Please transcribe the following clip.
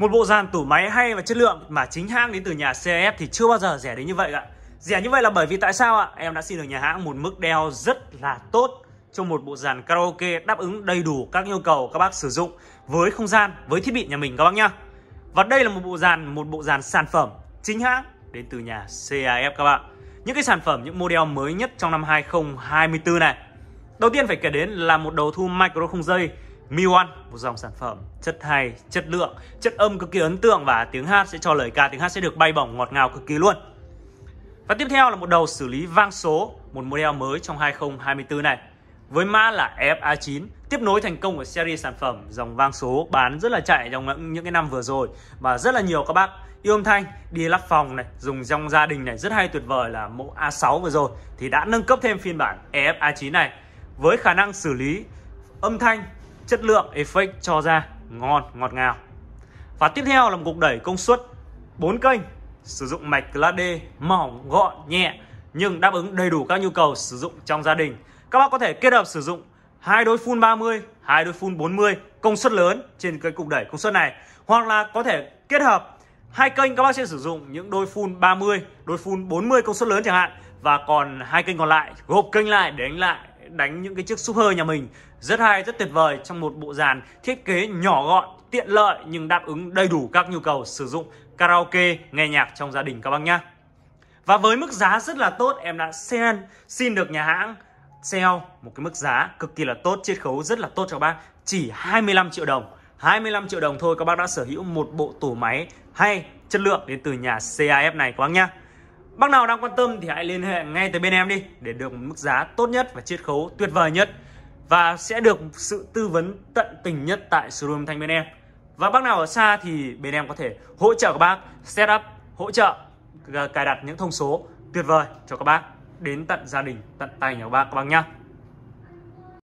Một bộ dàn tủ máy hay và chất lượng mà chính hãng đến từ nhà CF thì chưa bao giờ rẻ đến như vậy ạ. Rẻ như vậy là bởi vì tại sao ạ? Em đã xin được nhà hãng một mức đeo rất là tốt cho một bộ dàn karaoke đáp ứng đầy đủ các yêu cầu các bác sử dụng với không gian, với thiết bị nhà mình các bác nhá. Và đây là một bộ dàn, một bộ dàn sản phẩm chính hãng đến từ nhà CAF các bạn. Những cái sản phẩm, những model mới nhất trong năm 2024 này. Đầu tiên phải kể đến là một đầu thu micro không dây Miwan, một dòng sản phẩm chất hay, chất lượng, chất âm cực kỳ ấn tượng và tiếng hát sẽ cho lời ca tiếng hát sẽ được bay bổng ngọt ngào cực kỳ luôn. Và tiếp theo là một đầu xử lý vang số, một model mới trong 2024 này. Với mã là FA9, tiếp nối thành công của series sản phẩm dòng vang số bán rất là chạy trong những cái năm vừa rồi và rất là nhiều các bác yêu âm thanh đi lắp phòng này dùng trong gia đình này rất hay tuyệt vời là mẫu A6 vừa rồi thì đã nâng cấp thêm phiên bản fa 9 này với khả năng xử lý âm thanh chất lượng effect cho ra ngon ngọt ngào và tiếp theo là một cục đẩy công suất 4 kênh sử dụng mạch class D mỏng gọn nhẹ nhưng đáp ứng đầy đủ các nhu cầu sử dụng trong gia đình các bác có thể kết hợp sử dụng hai đôi full 30 hai đôi full 40 công suất lớn trên cái cục đẩy công suất này hoặc là có thể kết hợp hai kênh các bác sẽ sử dụng những đôi full 30 đôi full 40 công suất lớn chẳng hạn và còn hai kênh còn lại gộp kênh lại để đánh lại đánh những cái chiếc súp hơi nhà mình rất hay, rất tuyệt vời trong một bộ dàn thiết kế nhỏ gọn, tiện lợi nhưng đáp ứng đầy đủ các nhu cầu sử dụng karaoke, nghe nhạc trong gia đình các bác nhá. Và với mức giá rất là tốt, em đã xin xin được nhà hãng sale một cái mức giá cực kỳ là tốt, chiết khấu rất là tốt cho bác, chỉ 25 triệu đồng. 25 triệu đồng thôi các bác đã sở hữu một bộ tủ máy hay chất lượng đến từ nhà CAF này các bác nhá. Bác nào đang quan tâm thì hãy liên hệ ngay tới bên em đi để được một mức giá tốt nhất và chiết khấu tuyệt vời nhất và sẽ được sự tư vấn tận tình nhất tại showroom Thanh bên em. Và bác nào ở xa thì bên em có thể hỗ trợ các bác setup, hỗ trợ ờ, cài đặt những thông số tuyệt vời cho các bác đến tận gia đình, tận tay nhà các bác các bác nhá.